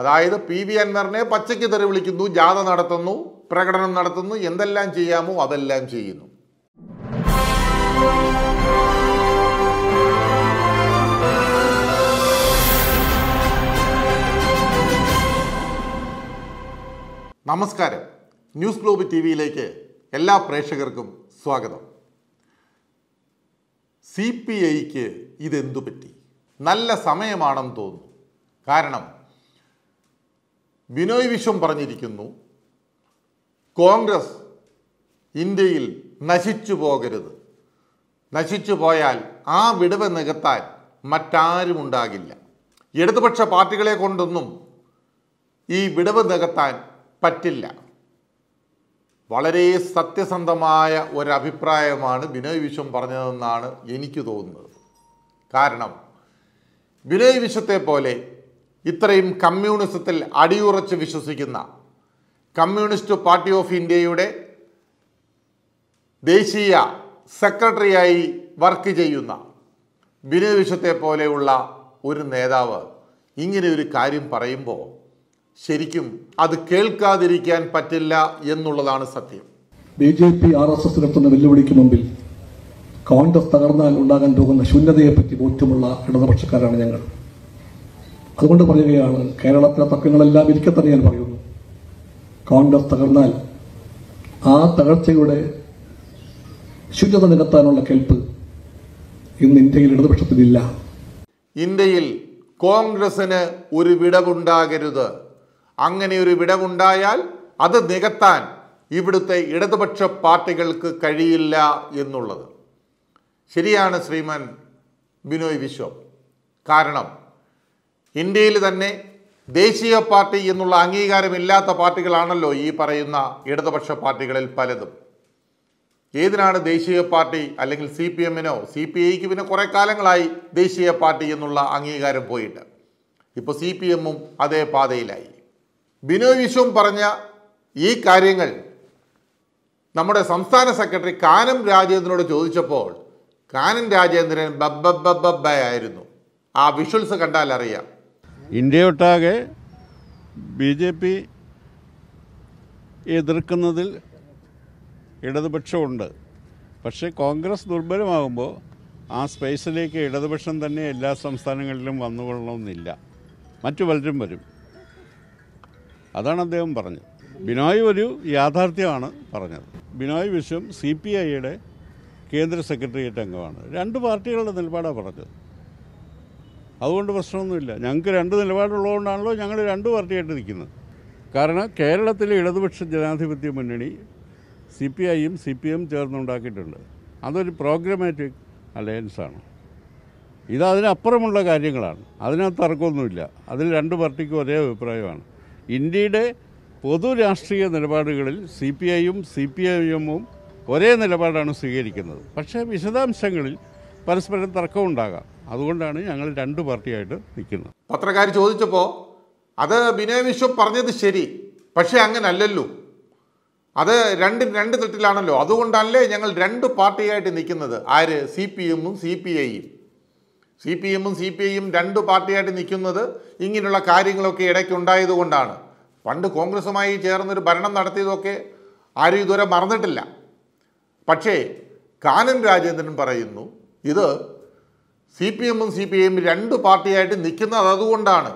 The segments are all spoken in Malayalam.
അതായത് പി വി അൻവറിനെ പച്ചയ്ക്ക് തെറി വിളിക്കുന്നു ജാഥ നടത്തുന്നു പ്രകടനം നടത്തുന്നു എന്തെല്ലാം ചെയ്യാമോ അതെല്ലാം ചെയ്യുന്നു നമസ്കാരം ന്യൂസ് ഗ്ലോബ് ടി വിയിലേക്ക് എല്ലാ പ്രേക്ഷകർക്കും സ്വാഗതം സി പി ഐക്ക് ഇതെന്തു പറ്റി നല്ല സമയമാണെന്ന് തോന്നുന്നു കാരണം ബിനോയ് വിശ്വം പറഞ്ഞിരിക്കുന്നു കോൺഗ്രസ് ഇന്ത്യയിൽ നശിച്ചു പോകരുത് നശിച്ചു പോയാൽ ആ വിടവ് നികത്താൻ മറ്റാരും ഉണ്ടാകില്ല ഇടതുപക്ഷ പാർട്ടികളെ കൊണ്ടൊന്നും ഈ വിടവ് നികത്താൻ പറ്റില്ല വളരെ സത്യസന്ധമായ ഒരഭിപ്രായമാണ് ബിനോയ് വിശ്വം പറഞ്ഞതെന്നാണ് എനിക്ക് തോന്നുന്നത് കാരണം ബിനോയ് വിശ്വത്തെ പോലെ ഇത്രയും കമ്മ്യൂണിസത്തിൽ അടിയുറച്ച് വിശ്വസിക്കുന്ന കമ്മ്യൂണിസ്റ്റ് പാർട്ടി ഓഫ് ഇന്ത്യയുടെ ദേശീയ സെക്രട്ടറിയായി വർക്ക് ചെയ്യുന്ന ബിനോയ് വിശ്വത്തെ പോലെയുള്ള ഒരു നേതാവ് ഇങ്ങനെ ഒരു കാര്യം പറയുമ്പോൾ ശരിക്കും അത് കേൾക്കാതിരിക്കാൻ പറ്റില്ല എന്നുള്ളതാണ് സത്യം B J P R S S നടത്തുന്ന വെല്ലുവിളിക്ക് മുമ്പിൽ കോൺഗ്രസ് തകർന്നാൽ ഉണ്ടാകാൻ പോകുന്ന ശൂന്യതയെപ്പറ്റി ബോധ്യമുള്ള ഇടതുപക്ഷക്കാരാണ് ഞങ്ങൾ അതുകൊണ്ട് പറയുകയാണ് കേരളത്തിലെ തർക്കങ്ങളെല്ലാം ഇരിക്കെ തന്നെ ഞാൻ പറയുന്നു കോൺഗ്രസ് തകർന്നാൽ ആ തകർച്ചയുടെ ശുചിത നികത്താനുള്ള കെൽപ്പ് ഇന്ന് ഇന്ത്യയിൽ ഇടതുപക്ഷത്തിനില്ല ഇന്ത്യയിൽ കോൺഗ്രസിന് ഒരു വിടവുണ്ടാകരുത് അങ്ങനെ ഒരു വിടവുണ്ടായാൽ അത് നികത്താൻ ഇവിടുത്തെ ഇടതുപക്ഷ പാർട്ടികൾക്ക് കഴിയില്ല എന്നുള്ളത് ശരിയാണ് ശ്രീമാൻ ബിനോയ് വിശ്വം കാരണം ഇന്ത്യയിൽ തന്നെ ദേശീയ പാർട്ടി എന്നുള്ള അംഗീകാരമില്ലാത്ത പാർട്ടികളാണല്ലോ ഈ പറയുന്ന ഇടതുപക്ഷ പാർട്ടികളിൽ പലതും ഏതിനാണ് ദേശീയ പാർട്ടി അല്ലെങ്കിൽ സി പി എമ്മിനോ സി പി ഐക്ക് പിന്നെ കുറേ കാലങ്ങളായി ദേശീയ പാർട്ടി എന്നുള്ള അംഗീകാരം പോയിട്ട് ഇപ്പോൾ സി പി എമ്മും അതേ പാതയിലായി ബിനോയ് വിശ്വം പറഞ്ഞ ഈ കാര്യങ്ങൾ നമ്മുടെ സംസ്ഥാന സെക്രട്ടറി കാനം രാജേന്ദ്രനോട് ചോദിച്ചപ്പോൾ കാനം രാജേന്ദ്രൻ ആയിരുന്നു ആ വിഷ്വൽസ് കണ്ടാൽ അറിയാം ഇന്ത്യയൊട്ടാകെ ബി ജെ പി എതിർക്കുന്നതിൽ ഇടതുപക്ഷമുണ്ട് പക്ഷേ കോൺഗ്രസ് ദുർബലമാകുമ്പോൾ ആ സ്പേസിലേക്ക് ഇടതുപക്ഷം തന്നെ എല്ലാ സംസ്ഥാനങ്ങളിലും വന്നുകൊള്ളണമെന്നില്ല മറ്റു പലരും വരും അതാണ് അദ്ദേഹം പറഞ്ഞത് ബിനോയ് ഒരു യാഥാർത്ഥ്യമാണ് പറഞ്ഞത് ബിനോയ് വിശ്വം സി പി ഐയുടെ കേന്ദ്ര സെക്രട്ടേറിയറ്റ് അംഗമാണ് രണ്ട് പാർട്ടികളുടെ നിലപാടാണ് പറഞ്ഞത് അതുകൊണ്ട് പ്രശ്നമൊന്നുമില്ല ഞങ്ങൾക്ക് രണ്ട് നിലപാടുള്ളതുകൊണ്ടാണല്ലോ ഞങ്ങൾ രണ്ട് പാർട്ടിയായിട്ട് നിൽക്കുന്നത് കാരണം കേരളത്തിലെ ഇടതുപക്ഷ ജനാധിപത്യ മുന്നണി സി പി ഐയും സി പി എം ചേർന്നുണ്ടാക്കിയിട്ടുണ്ട് അതൊരു പ്രോഗ്രമാറ്റിക് അലയൻസാണ് ഇതതിനപ്പുറമുള്ള കാര്യങ്ങളാണ് അതിനകത്ത് തർക്കമൊന്നുമില്ല അതിൽ രണ്ട് പാർട്ടിക്കും ഒരേ അഭിപ്രായമാണ് ഇന്ത്യയുടെ പൊതു രാഷ്ട്രീയ നിലപാടുകളിൽ സി പി ഐയും സി പി ഐ എമ്മും ഒരേ നിലപാടാണ് സ്വീകരിക്കുന്നത് പക്ഷേ വിശദാംശങ്ങളിൽ പരസ്പരം തർക്കമുണ്ടാകാം അതുകൊണ്ടാണ് ഞങ്ങൾ രണ്ട് പാർട്ടിയായിട്ട് നിൽക്കുന്നത് പത്രക്കാർ ചോദിച്ചപ്പോൾ അത് ബിനോയ് വിശ്വം പറഞ്ഞത് ശരി പക്ഷേ അങ്ങനല്ലല്ലോ അത് രണ്ട് രണ്ട് തെട്ടിലാണല്ലോ അതുകൊണ്ടല്ലേ ഞങ്ങൾ രണ്ട് പാർട്ടിയായിട്ട് നിൽക്കുന്നത് ആര് സി പി എമ്മും സി പി ഐയും സി പി എമ്മും സി പി ഐയും രണ്ട് പാർട്ടിയായിട്ട് നിൽക്കുന്നത് ഇങ്ങനെയുള്ള കാര്യങ്ങളൊക്കെ ഇടയ്ക്ക് പണ്ട് കോൺഗ്രസുമായി ചേർന്നൊരു ഭരണം നടത്തിയതൊക്കെ ആരും ഇതുവരെ മറന്നിട്ടില്ല പക്ഷേ കാനം രാജേന്ദ്രൻ പറയുന്നു ഇത് സി പി എമ്മും സി പി ഐയും രണ്ട് പാർട്ടിയായിട്ട് നിൽക്കുന്നത് അതുകൊണ്ടാണ്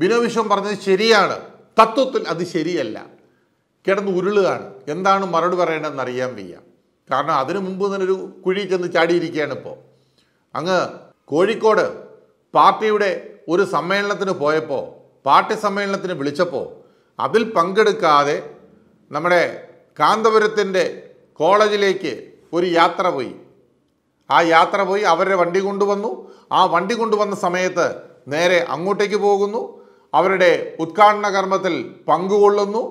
ബിനോ വിശ്വം പറഞ്ഞത് ശരിയാണ് തത്വത്തിൽ അത് ശരിയല്ല കിടന്ന് ഉരുളുകയാണ് എന്താണ് മറുപടി പറയേണ്ടതെന്ന് അറിയാൻ വയ്യ കാരണം അതിനു മുമ്പ് തന്നെ ഒരു കുഴി ചെന്ന് ചാടിയിരിക്കുകയാണ് ഇപ്പോൾ അങ്ങ് കോഴിക്കോട് പാർട്ടിയുടെ ഒരു സമ്മേളനത്തിന് പോയപ്പോൾ പാർട്ടി സമ്മേളനത്തിന് വിളിച്ചപ്പോൾ അതിൽ പങ്കെടുക്കാതെ നമ്മുടെ കാന്തപുരത്തിൻ്റെ കോളേജിലേക്ക് ഒരു യാത്ര പോയി ആ യാത്ര പോയി അവരുടെ വണ്ടി കൊണ്ടുവന്നു ആ വണ്ടി കൊണ്ടുവന്ന സമയത്ത് നേരെ അങ്ങോട്ടേക്ക് പോകുന്നു അവരുടെ ഉദ്ഘാടന കർമ്മത്തിൽ പങ്കുകൊള്ളുന്നു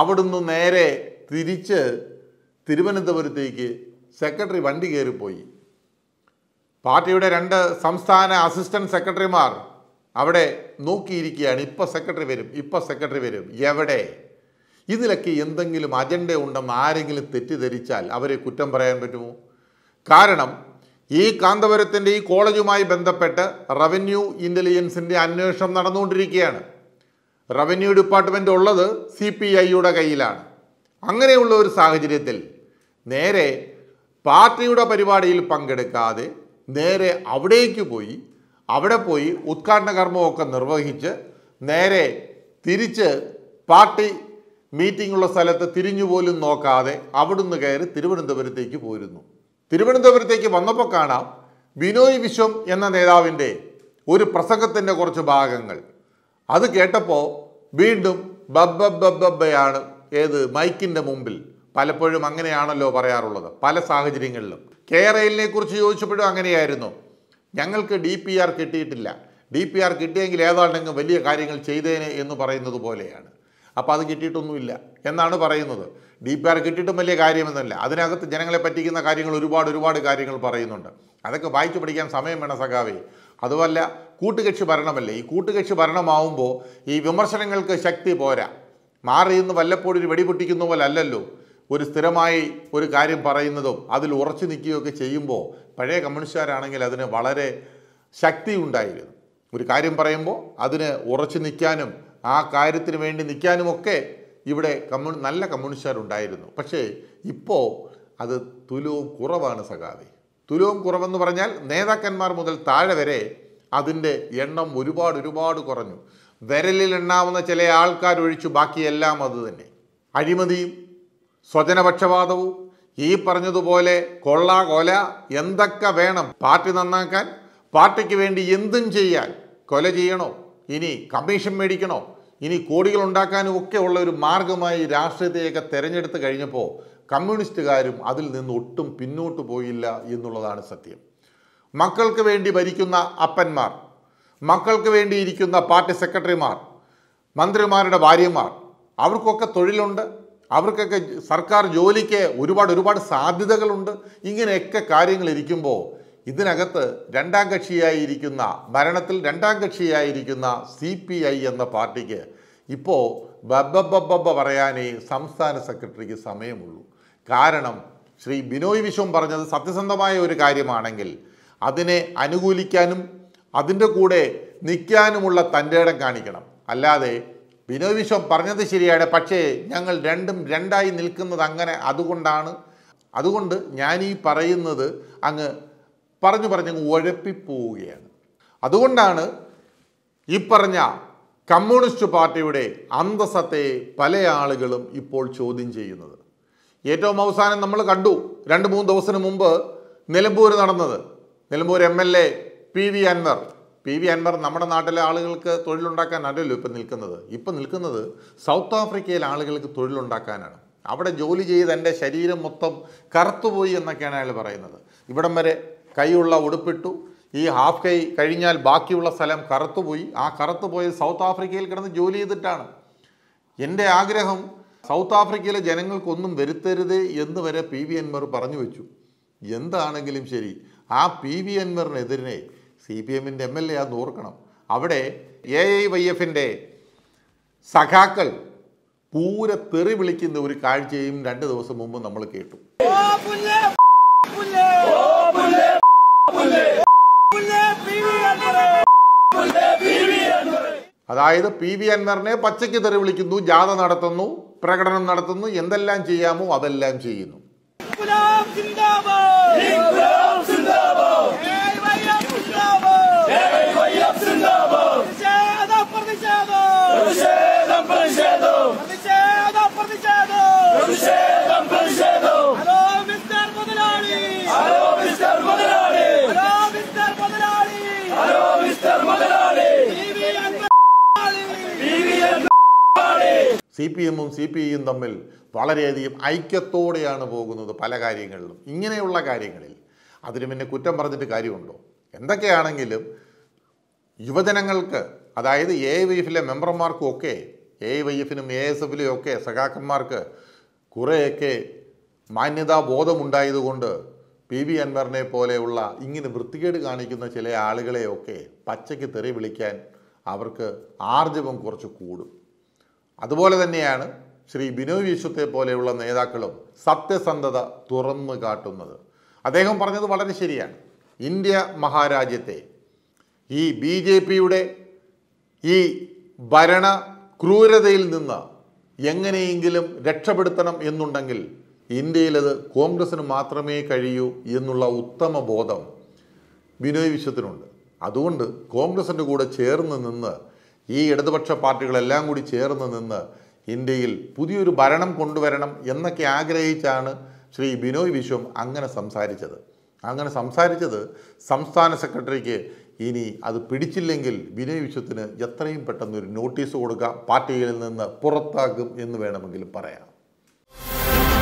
അവിടുന്ന് നേരെ തിരിച്ച് തിരുവനന്തപുരത്തേക്ക് സെക്രട്ടറി വണ്ടി കയറിപ്പോയി പാർട്ടിയുടെ രണ്ട് സംസ്ഥാന അസിസ്റ്റന്റ് സെക്രട്ടറിമാർ അവിടെ നോക്കിയിരിക്കുകയാണ് ഇപ്പൊ സെക്രട്ടറി വരും ഇപ്പൊ സെക്രട്ടറി വരും എവിടെ ഇതിലൊക്കെ എന്തെങ്കിലും അജണ്ട ഉണ്ടെന്ന് ആരെങ്കിലും തെറ്റിദ്ധരിച്ചാൽ അവരെ കുറ്റം പറയാൻ പറ്റുമോ കാരണം ഈ കാന്തപുരത്തിൻ്റെ ഈ കോളേജുമായി ബന്ധപ്പെട്ട് റവന്യൂ ഇൻ്റലിജൻസിൻ്റെ അന്വേഷണം നടന്നുകൊണ്ടിരിക്കുകയാണ് റവന്യൂ ഡിപ്പാർട്ട്മെൻ്റ് ഉള്ളത് സി പി ഐയുടെ കയ്യിലാണ് അങ്ങനെയുള്ള ഒരു സാഹചര്യത്തിൽ നേരെ പാർട്ടിയുടെ പരിപാടിയിൽ പങ്കെടുക്കാതെ നേരെ അവിടേക്ക് പോയി അവിടെ പോയി ഉദ്ഘാടന കർമ്മമൊക്കെ നിർവഹിച്ച് നേരെ തിരിച്ച് പാർട്ടി മീറ്റിംഗുള്ള സ്ഥലത്ത് തിരിഞ്ഞു പോലും നോക്കാതെ അവിടുന്ന് കയറി തിരുവനന്തപുരത്തേക്ക് പോരുന്നു തിരുവനന്തപുരത്തേക്ക് വന്നപ്പോൾ കാണാം ബിനോയ് വിശ്വം എന്ന നേതാവിൻ്റെ ഒരു പ്രസംഗത്തിൻ്റെ കുറച്ച് ഭാഗങ്ങൾ അത് കേട്ടപ്പോൾ വീണ്ടും ബബ്ബ ബബ്ബയാണ് ഏത് മൈക്കിൻ്റെ മുമ്പിൽ പലപ്പോഴും അങ്ങനെയാണല്ലോ പറയാറുള്ളത് പല സാഹചര്യങ്ങളിലും ആർ എല്ലിനെ കുറിച്ച് ചോദിച്ചപ്പോഴും അങ്ങനെയായിരുന്നു ഞങ്ങൾക്ക് ഡി പി ആർ കിട്ടിയിട്ടില്ല ഡി പി ആർ കിട്ടിയെങ്കിൽ ഏതാണ്ടെങ്കിലും വലിയ കാര്യങ്ങൾ ചെയ്തേനെ എന്ന് പറയുന്നത് പോലെയാണ് അപ്പോൾ അത് കിട്ടിയിട്ടൊന്നുമില്ല എന്നാണ് പറയുന്നത് ഡി പി ആർ കിട്ടിയിട്ടും വലിയ കാര്യമെന്നല്ല അതിനകത്ത് ജനങ്ങളെ പറ്റിക്കുന്ന കാര്യങ്ങൾ ഒരുപാട് ഒരുപാട് കാര്യങ്ങൾ പറയുന്നുണ്ട് അതൊക്കെ വായിച്ചു പഠിക്കാൻ സമയം വേണം സഖാവേ അതുമല്ല കൂട്ടുകക്ഷി ഭരണമല്ലേ ഈ കൂട്ടുകക്ഷി ഭരണമാവുമ്പോൾ ഈ വിമർശനങ്ങൾക്ക് ശക്തി പോരാ മാറി നിന്ന് വല്ലപ്പോഴും ഒരു വെടിപൊട്ടിക്കുന്ന പോലെ അല്ലല്ലോ ഒരു സ്ഥിരമായി ഒരു കാര്യം പറയുന്നതും അതിൽ ഉറച്ചു നിൽക്കുകയൊക്കെ ചെയ്യുമ്പോൾ പഴയ കമ്മ്യൂണിസ്റ്റുകാരാണെങ്കിൽ അതിന് വളരെ ശക്തി ഉണ്ടായിരുന്നു ഒരു കാര്യം പറയുമ്പോൾ അതിന് ഉറച്ചു നിൽക്കാനും ആ കാര്യത്തിന് വേണ്ടി നിൽക്കാനുമൊക്കെ ഇവിടെ കമ്മ്യൂ നല്ല കമ്മ്യൂണിസ്റ്റുകാരുണ്ടായിരുന്നു പക്ഷേ ഇപ്പോൾ അത് തുലവും കുറവാണ് സഖാവി തുലവും കുറവെന്ന് പറഞ്ഞാൽ നേതാക്കന്മാർ മുതൽ താഴെ വരെ അതിൻ്റെ എണ്ണം ഒരുപാട് ഒരുപാട് കുറഞ്ഞു വിരലിൽ എണ്ണാവുന്ന ചില ആൾക്കാരൊഴിച്ചു ബാക്കിയെല്ലാം അത് തന്നെ അഴിമതിയും സ്വജനപക്ഷപാതവും ഈ പറഞ്ഞതുപോലെ കൊള്ള കൊല എന്തൊക്കെ വേണം പാർട്ടി നന്നാക്കാൻ പാർട്ടിക്ക് വേണ്ടി എന്തും ചെയ്യാൻ കൊല ചെയ്യണോ ഇനി കമ്മീഷൻ മേടിക്കണോ ഇനി കോടികൾ ഉണ്ടാക്കാനും ഒക്കെ ഉള്ള ഒരു മാർഗമായി രാഷ്ട്രീയത്തെയൊക്കെ തിരഞ്ഞെടുത്ത് കഴിഞ്ഞപ്പോൾ കമ്മ്യൂണിസ്റ്റുകാരും അതിൽ നിന്ന് ഒട്ടും പിന്നോട്ട് പോയില്ല എന്നുള്ളതാണ് സത്യം മക്കൾക്ക് വേണ്ടി ഭരിക്കുന്ന അപ്പന്മാർ മക്കൾക്ക് വേണ്ടി ഇരിക്കുന്ന പാർട്ടി സെക്രട്ടറിമാർ മന്ത്രിമാരുടെ ഭാര്യമാർ അവർക്കൊക്കെ തൊഴിലുണ്ട് അവർക്കൊക്കെ സർക്കാർ ജോലിക്ക് ഒരുപാട് ഒരുപാട് സാധ്യതകളുണ്ട് ഇങ്ങനെയൊക്കെ കാര്യങ്ങൾ ഇരിക്കുമ്പോൾ ഇതിനകത്ത് രണ്ടാം കക്ഷിയായിരിക്കുന്ന ഭരണത്തിൽ രണ്ടാം കക്ഷിയായിരിക്കുന്ന സി പി ഐ എന്ന പാർട്ടിക്ക് ഇപ്പോൾ ബബ്ബബ്ബ പറയാനേ സംസ്ഥാന സെക്രട്ടറിക്ക് സമയമുള്ളൂ കാരണം ശ്രീ ബിനോയ് വിശ്വം പറഞ്ഞത് സത്യസന്ധമായ ഒരു കാര്യമാണെങ്കിൽ അതിനെ അനുകൂലിക്കാനും അതിൻ്റെ കൂടെ നിൽക്കാനുമുള്ള തൻ്റെ ഇടം കാണിക്കണം അല്ലാതെ വിനോദ് വിശ്വം പറഞ്ഞത് ശരിയാണ് പക്ഷേ ഞങ്ങൾ രണ്ടും രണ്ടായി നിൽക്കുന്നത് അങ്ങനെ അതുകൊണ്ടാണ് അതുകൊണ്ട് ഞാൻ ഈ പറയുന്നത് അങ്ങ് പറഞ്ഞു പറഞ്ഞ് ഉഴപ്പിപ്പോവുകയാണ് അതുകൊണ്ടാണ് ഈ പറഞ്ഞ കമ്മ്യൂണിസ്റ്റ് പാർട്ടിയുടെ അന്തസ്സത്തെ പല ആളുകളും ഇപ്പോൾ ചോദ്യം ചെയ്യുന്നത് ഏറ്റവും അവസാനം നമ്മൾ കണ്ടു രണ്ട് മൂന്ന് ദിവസത്തിന് മുമ്പ് നിലമ്പൂർ നടന്നത് Nilambur M L A P V Anvar P V Anvar നമ്മുടെ നാട്ടിലെ ആളുകൾക്ക് തൊഴിലുണ്ടാക്കാനല്ലല്ലോ ഇപ്പം നിൽക്കുന്നത് ഇപ്പം നിൽക്കുന്നത് സൗത്ത് ആഫ്രിക്കയിലെ ആളുകൾക്ക് തൊഴിലുണ്ടാക്കാനാണ് അവിടെ ജോലി ചെയ്ത് എൻ്റെ ശരീരം മൊത്തം കറുത്തുപോയി എന്നൊക്കെയാണ് അയാൾ പറയുന്നത് ഇവിടം വരെ കൈയുള്ള ഉടുപ്പിട്ടു ഈ ഹാഫ് കൈ കഴിഞ്ഞാൽ ബാക്കിയുള്ള സ്ഥലം കറുത്തുപോയി ആ കറുത്തുപോയത് സൗത്ത് ആഫ്രിക്കയിൽ കിടന്ന് ജോലി ചെയ്തിട്ടാണ് എൻ്റെ ആഗ്രഹം സൗത്ത് ആഫ്രിക്കയിലെ ജനങ്ങൾക്കൊന്നും വരുത്തരുത് എന്ന് വരെ പി വി അൻവർ പറഞ്ഞു വെച്ചു എന്താണെങ്കിലും ശരി ആ പി വി അൻവറിനെതിരെ സി പി എമ്മിൻ്റെ എം എൽ എ ആന്ന് ഓർക്കണം അവിടെ എ ഐ വൈ എഫിൻ്റെ സഖാക്കൾ പൂര തെറി വിളിക്കുന്ന ഒരു കാഴ്ചയും രണ്ട് ദിവസം മുമ്പ് നമ്മൾ കേട്ടു അതായത് പി വി അൻവറിനെ പച്ചയ്ക്ക് തെറി വിളിക്കുന്നു ജാത നടത്തുന്നു പ്രകടനം നടത്തുന്നു എന്തെല്ലാം ചെയ്യാമോ അതെല്ലാം ചെയ്യുന്നു സി പി എമ്മും സി പി ഐയും തമ്മിൽ വളരെയധികം ഐക്യത്തോടെയാണ് പോകുന്നത് പല കാര്യങ്ങളിലും ഇങ്ങനെയുള്ള കാര്യങ്ങളിൽ അതിന് പിന്നെ കുറ്റം പറഞ്ഞിട്ട് കാര്യമുണ്ടോ എന്തൊക്കെയാണെങ്കിലും യുവജനങ്ങൾക്ക് അതായത് എ ഐ വൈ എഫിലെ മെമ്പർമാർക്കും ഒക്കെ എ ഐ വൈ എഫിനും എ എസ് എഫിലും ഒക്കെ സഖാക്കന്മാർക്ക് കുറേയൊക്കെ ബോധമുണ്ടായതുകൊണ്ട് പി വി അൻവറിനെ പോലെയുള്ള ഇങ്ങനെ വൃത്തികേട് കാണിക്കുന്ന ചില ആളുകളെയൊക്കെ പച്ചയ്ക്ക് തെറി വിളിക്കാൻ അവർക്ക് ആർജവം കുറച്ച് കൂടും അതുപോലെ തന്നെയാണ് ശ്രീ ബിനോയ് വിശ്വത്തെ പോലെയുള്ള നേതാക്കളും സത്യസന്ധത തുറന്നു കാട്ടുന്നത് അദ്ദേഹം പറഞ്ഞത് വളരെ ശരിയാണ് ഇന്ത്യ മഹാരാജ്യത്തെ ഈ ബി ജെ പിയുടെ ഈ ഭരണ ക്രൂരതയിൽ നിന്ന് എങ്ങനെയെങ്കിലും രക്ഷപ്പെടുത്തണം എന്നുണ്ടെങ്കിൽ ഇന്ത്യയിലത് കോൺഗ്രസ്സിന് മാത്രമേ കഴിയൂ എന്നുള്ള ഉത്തമ ബോധം ബിനോയ് വിശ്വത്തിനുണ്ട് അതുകൊണ്ട് കോൺഗ്രസിൻ്റെ കൂടെ ചേർന്ന് നിന്ന് ഈ ഇടതുപക്ഷ പാർട്ടികളെല്ലാം കൂടി ചേർന്ന് നിന്ന് ഇന്ത്യയിൽ പുതിയൊരു ഭരണം കൊണ്ടുവരണം എന്നൊക്കെ ആഗ്രഹിച്ചാണ് ശ്രീ ബിനോയ് വിശ്വം അങ്ങനെ സംസാരിച്ചത് അങ്ങനെ സംസാരിച്ചത് സംസ്ഥാന സെക്രട്ടറിക്ക് ഇനി അത് പിടിച്ചില്ലെങ്കിൽ ബിനോയ് വിശ്വത്തിന് എത്രയും പെട്ടെന്നൊരു നോട്ടീസ് കൊടുക്കാം പാർട്ടികളിൽ നിന്ന് പുറത്താക്കും എന്ന് വേണമെങ്കിൽ പറയാം